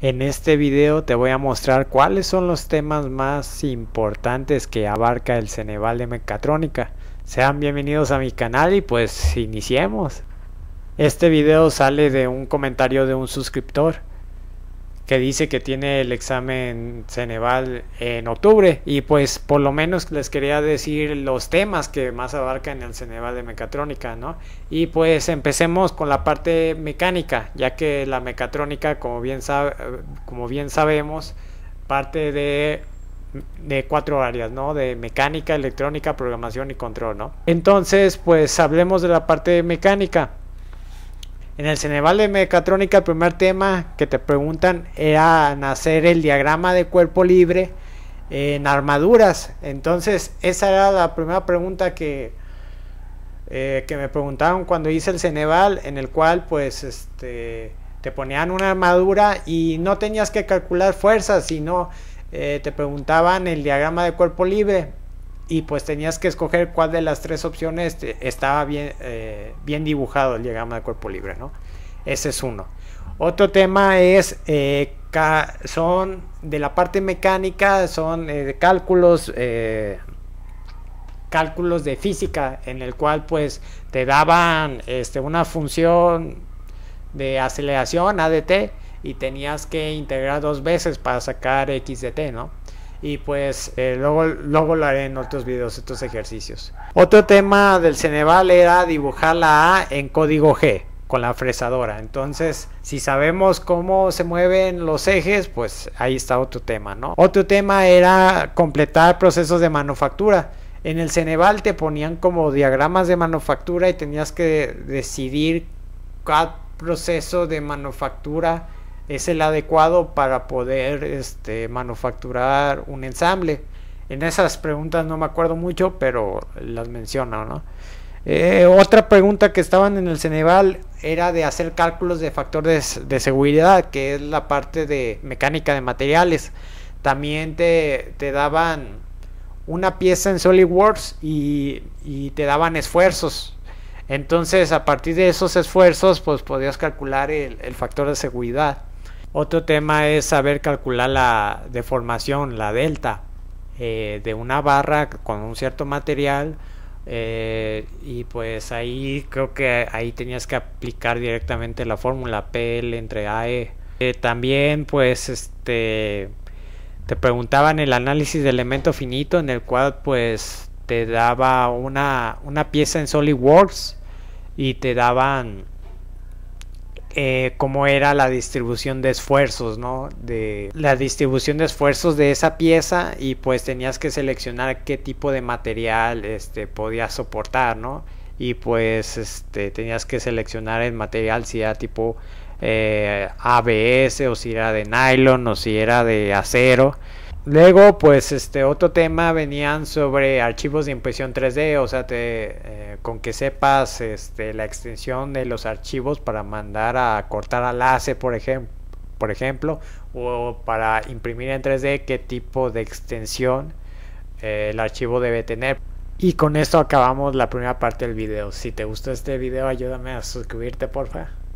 En este video te voy a mostrar cuáles son los temas más importantes que abarca el Ceneval de Mecatrónica. Sean bienvenidos a mi canal y pues iniciemos. Este video sale de un comentario de un suscriptor que dice que tiene el examen Ceneval en octubre y pues por lo menos les quería decir los temas que más abarcan el Ceneval de mecatrónica, ¿no? Y pues empecemos con la parte mecánica, ya que la mecatrónica, como bien, sabe, como bien sabemos, parte de cuatro áreas, ¿no? De mecánica, electrónica, programación y control, ¿no? Entonces, pues hablemos de la parte mecánica. En el Ceneval de Mecatrónica el primer tema que te preguntan era hacer el diagrama de cuerpo libre en armaduras. Entonces esa era la primera pregunta que, eh, que me preguntaron cuando hice el Ceneval, en el cual pues este, te ponían una armadura y no tenías que calcular fuerzas, sino eh, te preguntaban el diagrama de cuerpo libre y pues tenías que escoger cuál de las tres opciones estaba bien, eh, bien dibujado el diagrama de cuerpo libre, ¿no? Ese es uno. Otro tema es, eh, son de la parte mecánica, son eh, cálculos, cálculos de física, en el cual pues te daban este, una función de aceleración, ADT, y tenías que integrar dos veces para sacar X de T, ¿no? y pues eh, luego, luego lo haré en otros videos, estos ejercicios. Otro tema del Ceneval era dibujar la A en código G con la fresadora. Entonces, si sabemos cómo se mueven los ejes, pues ahí está otro tema, ¿no? Otro tema era completar procesos de manufactura. En el Ceneval te ponían como diagramas de manufactura y tenías que decidir cada proceso de manufactura es el adecuado para poder este, manufacturar un ensamble. En esas preguntas no me acuerdo mucho, pero las menciono, ¿no? Eh, otra pregunta que estaban en el Ceneval era de hacer cálculos de factores de seguridad, que es la parte de mecánica de materiales. También te, daban una pieza en SolidWorks y, y te daban esfuerzos. Entonces, a partir de esos esfuerzos, pues podías calcular el factor de seguridad. Otro tema es saber calcular la deformación, la delta eh, de una barra con un cierto material. Eh, y pues ahí creo que ahí tenías que aplicar directamente la fórmula PL entre AE. Eh, también pues este te preguntaban el análisis de elemento finito en el cual pues te daba una, una pieza en SolidWorks y te daban eh, cómo era la distribución de esfuerzos, ¿no? De la distribución de esfuerzos de esa pieza y pues tenías que seleccionar qué tipo de material este, podía soportar, ¿no? Y pues este, tenías que seleccionar el material si era tipo eh, ABS o si era de nylon o si era de acero. Luego, pues, este otro tema venían sobre archivos de impresión 3D, o sea, te, eh, con que sepas este, la extensión de los archivos para mandar a cortar al láser, por, ejemplo por ejemplo, o para imprimir en 3D, qué tipo de extensión eh, el archivo debe tener. Y con esto acabamos la primera parte del video. Si te gustó este video, ayúdame a suscribirte, por favor.